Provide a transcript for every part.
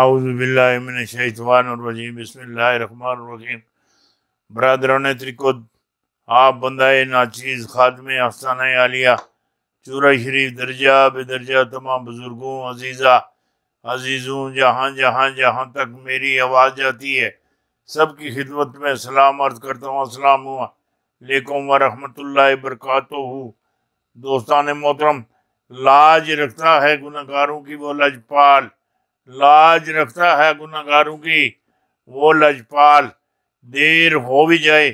اعوذ باللہ من الشیطان الرجیم بسم اللہ الرحمن الرحیم برادران ترکود آپ بندہ ناچیز خادم افسانہ علیہ چورہ شریف درجہ بے درجہ تمام بزرگوں عزیزہ عزیزوں جہاں جہاں جہاں تک میری آواز جاتی ہے سب کی خدمت میں سلام عرض کرتا ہوں اسلام ہوں لیکم اللہ وبرکاتہ دوستان محترم لاج رکھتا ہے گنگاروں کی وہ لجپال پال لاج رکھتا ہے گناہ گاروں کی وہ لجپال دیر ہو بھی جائے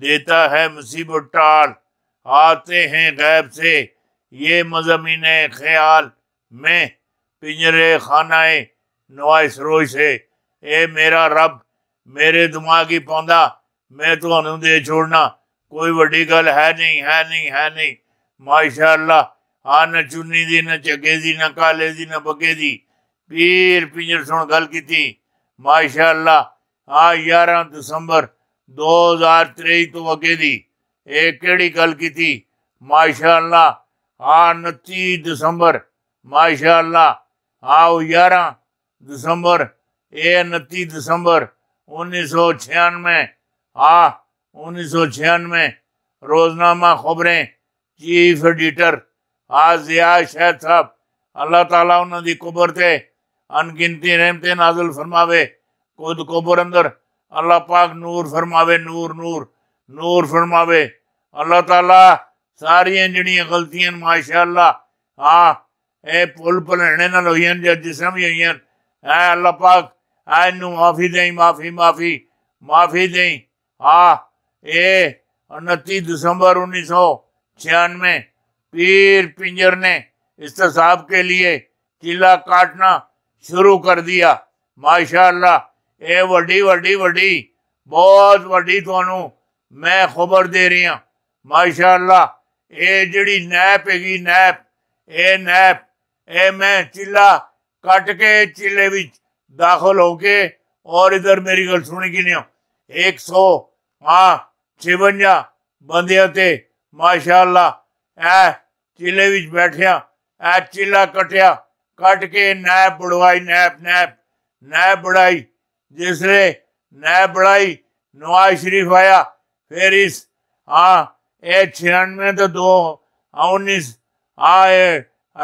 دیتا ہے مصیب و ٹال آتے ہیں غیب سے یہ مضمین خیال میں پنجرے خانہ نواس روئی سے اے میرا رب میرے دماغی پوندا میں میں انہوں دے چھوڑنا کوئی وڈی گل ہے نہیں ہے نہیں ہے نہیں ماشاءاللہ اللہ ہاں نہ چنی دی نہ چگے دی نہ کالے دی نہ بکے دی پیر پنجر سن گل تھی ماشاء اللہ آ یارہ دسمبر دو ہزار تری تو اگے دی یہ کیڑی گل کی ماشاء اللہ آ انتی دسمبر ماشاء اللہ آؤ یارہ دسمبر یہ نتی دسمبر انیس سو چھیانوے آ انیس سو چھیانوے روزنامہ خبریں چیف ایڈیٹر آ ضیاء شہد صاحب اللہ تعالیٰ انہوں کی قبر تھے انگنتی رحمتیں نازل فرماوے خود کوبر اندر اللہ پاک نور فرماوے نور نور نور فرماوے اللہ تعالیٰ ساری جہیا غلطیاں ماشاء اللہ ہاں اے پل ہنے نال ہوئی ہیں جس میں بھی ہوئی اللہ پاک اے انہوں معافی دیں معافی معافی معافی دیں ہاں اے انتیس دسمبر انیس سو چھیانوے پیر پنجر نے استصاب کے لیے قلعہ کاٹنا شروع کر دی آ ماشاء اللہ یہ ویڈی وت ویوں میں خبر دے رہی ہوں ماشاء اللہ یہ جہی نیپ ہے گی نیپ یہ نیپ یہ میں چیلا کٹ کے چیلے بھی داخل ہو کے اور ادھر میری گل سنی کی نہیں ہاں۔ ایک سو ہاں چونجا بندیات ماشاء اللہ اے چیلے بھی بیٹھیا ہاں، اے چیلا کٹیا کٹ کے نیب بڑھوائی نیب نیب نیب بڑھائی جس نے نیب بڑھائی نواز شریف آیا پھر اس ہاں یہ چھیانوے تو دو ہاں، انیس ہاں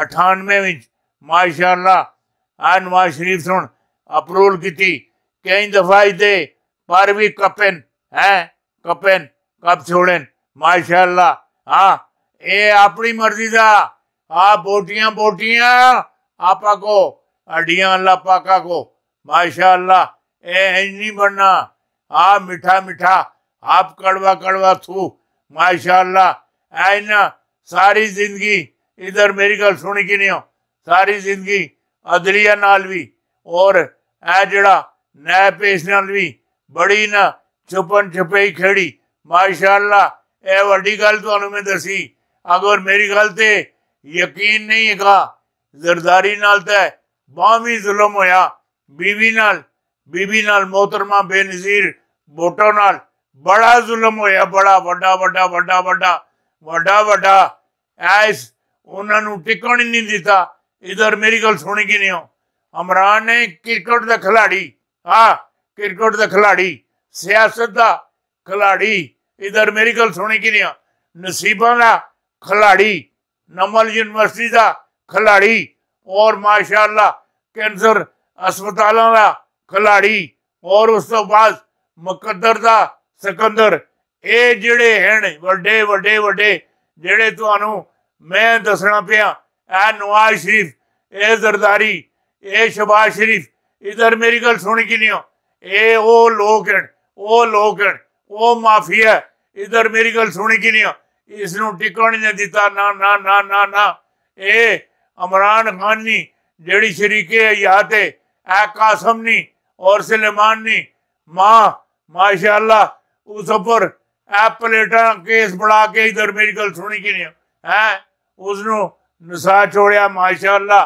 اٹھانوے وچ ماشاء اللہ آ ہاں، نواز شریف سن اپرول کیتی کئی دفعہ دے پر بھی کپن ہے کپن کپ چھوڑن ماشاء اللہ ہاں یہ اپنی مرضی دا ہاں بوٹیاں بوٹیاں آپا کو اڈیاں اللہ پاکا کو ماشاء اللہ اے نہیں بننا آپ میٹھا میٹھا آپ کڑوا کڑوا تھو ماشاء اللہ اے نا ساری زندگی ادھر میری گل سنی کی نہیں ہو ساری زندگی ادریا نال بھی اور اے جڑا نئے پیش نال بھی بڑی نا چھپن چھپے ہی کھڑی ماشاء اللہ اے وڈی گل تو میں دسی اگر میری گل تے یقین نہیں کہا زرداری نال تے باہمی ظلم ہویا بیوی نال بیوی نال محترمہ بے نظیر بوٹو نال بڑا ظلم ہویا بڑا بڑا بڑا بڑا بڑا بڑا بڑا ایس انہوں نے ٹکن ہی نہیں دیتا ادھر میری گل سنی کی نہیں ہو امران نے کرکٹ دا کھلاڑی ہاں کرکٹ دا کھلاڑی سیاست دا کھلاڑی ادھر میری گل سنی کی نہیں ہو نصیبہ دا کھلاڑی نمل یونیورسٹی دا کھلاڑی اور ماشاءاللہ کینسر ہسپتالاں دا کھلاڑی اور اس تو بعد مقدر دا سکندر اے جڑے ہیں وڈے وڈے وڈے جڑے تو انو میں دسنا پیا اے نواز شریف اے زرداری اے شباز شریف ادھر میری گل سن کی نہیں ہو اے او لوگ ہیں او لوگ ہیں او مافیا ادھر میری گل سن کی نہیں ہو اس نو ٹکڑ نہیں دیتا نا نا نا نا نا اے عمران خان نی جیڑی شریکے ہے یہاں تے اے قاسم نی اور سلمان نی ماں ماشاءاللہ اس اوپر اے پلیٹا کیس بڑھا کے ادھر میری گل سنی کی نہیں ہے اس نو نسا چھوڑیا ماشاءاللہ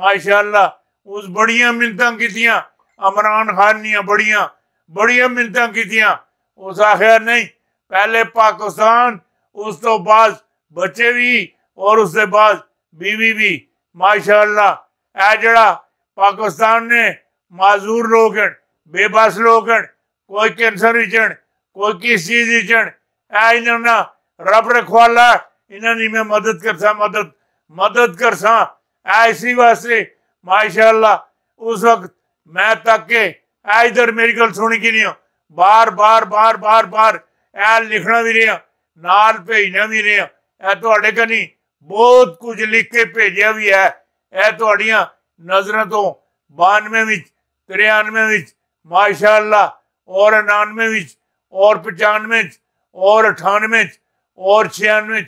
ماشاءاللہ اس بڑیاں منتاں کیتیاں عمران خان نیا بڑیاں بڑیاں منتاں کیتیاں اس آخر نہیں پہلے پاکستان اس تو بعض بچے بھی اور اس سے بعض بیوی بھی ماشاءاللہ اے جڑا پاکستان نے معذور لوکن بے بس لوکن کوئی کینسر اچن کوئی کس چیز اچن اے انہوں نے رب رکھوالا انہوں نے میں مدد کرسا مدد مدد کرسا اے اسی واسطے ماشاءاللہ اس وقت میں تک کے اے ادھر میری گل سنی کی نہیں ہوں بار بار بار بار بار اے لکھنا بھی رہے ہیں نال پہ انہیں بھی رہے اے تو اڑے کا نہیں بہت کچھ لکھ کے بھیجا بھی ہے یہ تھی نظر تو 93 ترانوے مایشاللہ اور 99 انانوے اور 95 پچانوے اور 98 اٹھانوے اور چھیانوے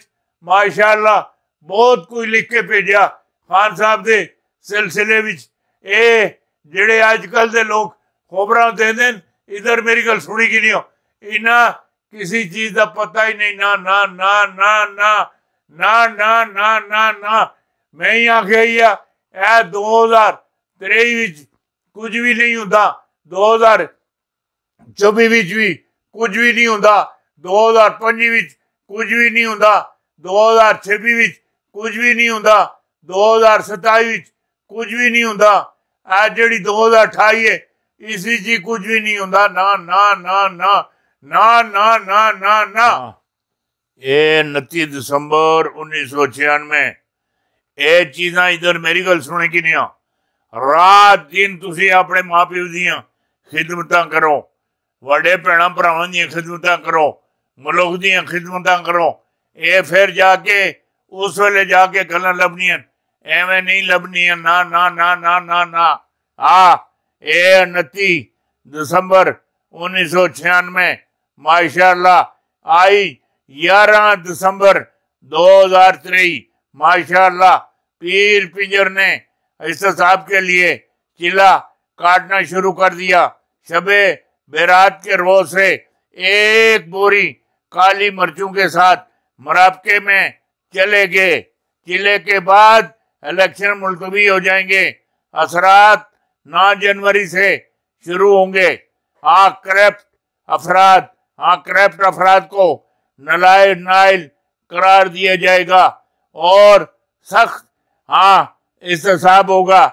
ماشاء اللہ بہت کچھ لکھ کے بھیجا خان صاحب کے سلسلے میں یہ جہے اج کل کے لوگ خبروں دیں ادھر میری گل سنی کی نہیں کسی چیز کا پتا ہی نہیں نہ میں آخ دو ہزار ترئی بچ کچھ بھی نہیں ہوتا دو ہزار چوبی بچ بھی کچھ بھی نہیں ہوتا دو ہزار پی بچ کچھ بھی نہیں ہوتا دو ہزار ستائی بچ بھی نہیں ہوتا آ جڑی دو ہزار اٹھائی ہے اسی کچھ بھی نہیں ہوتا نا نہ ماں پڑے خدمت کرو یہ جا کے اس ویل جا کے گلا لبن ای لبنی نہ آنتی دسمبر اینس سو چھیانوے ماشاء اللہ آئی گیارہ دسمبر دو ہزار ماشاءاللہ ماشاء اللہ پیر پنجر نے احتساب کے لیے کاٹنا شروع کر دیا بیرات کے روز سے ایک بوری کالی مرچوں کے ساتھ مرابکے میں چلے گئے چلے کے بعد الیکشن ملتوی ہو جائیں گے اثرات نو جنوری سے شروع ہوں گے آ کرپٹ افراد افراد کو نلائے نائل قرار دیا جائے گا اور سخت ہاں استحصاب ہوگا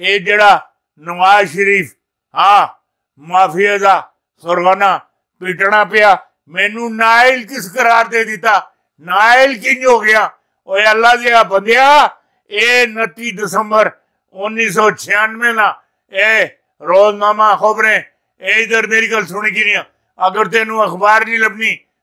اے جڑا نواز شریف ہاں معافی دا سرغنا پیٹنا پیا مینو نائل کس قرار دے دیتا نائل کنج ہو گیا او اللہ دیا بندیا اے نتی دسمبر انیس سو چھیانوے نا اے روز نامہ خبریں اے ادھر میری گل سنی کی نہیں اگر تینوں اخبار نہیں لبنی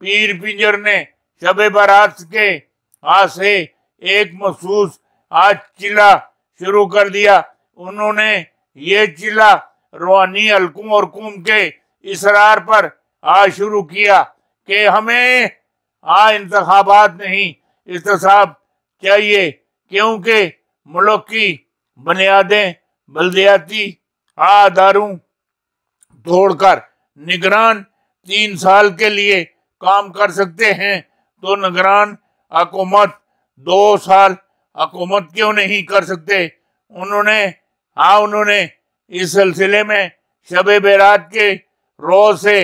پیر پیجر نے شب برات کے ہاں سے ایک مخصوص آج چلا شروع کر دیا انہوں نے یہ چلا روحانی الکم اور کم کے اسرار پر آج شروع کیا کہ ہمیں آج انتخابات نہیں استصاب چاہیے کیونکہ ملک کی بنیادیں بلدیاتی آداروں توڑ کر نگران تین سال کے لیے کام کر سکتے ہیں تو نگران حکومت دو سال حکومت کیوں نہیں کر سکتے انہوں نے ہاں انہوں نے اس سلسلے میں شب بیرات کے روز سے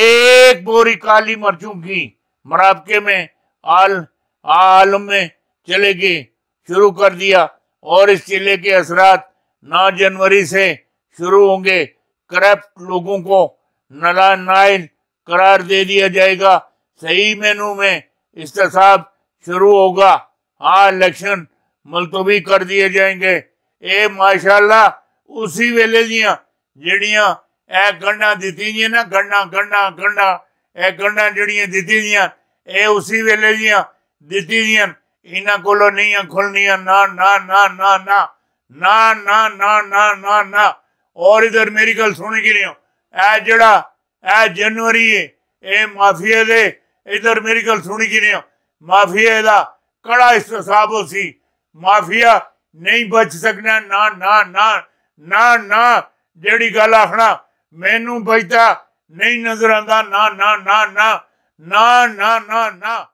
ایک بوری کالی مرچوں کی مرابقے میں آل میں چلے گی شروع کر دیا اور اس چلے کے اثرات نو جنوری سے شروع ہوں گے کرپٹ لوگوں کو نلا نائل قرار دے دیا جائے گا صحیح مینو میں استصاب شروع ہوگا ہاں الیکشن ملتوی کر جائیں گے گنڈا جی اسی ویلے دیاں دیاں کولو نہیں کھلنیاں نا نا نا نا نا نا نا نا نا نا اور ادھر میری دیا دیا نہیں کو اے جڑا مافیا کڑا ہاب سی مافیا نہیں بچ سک نہ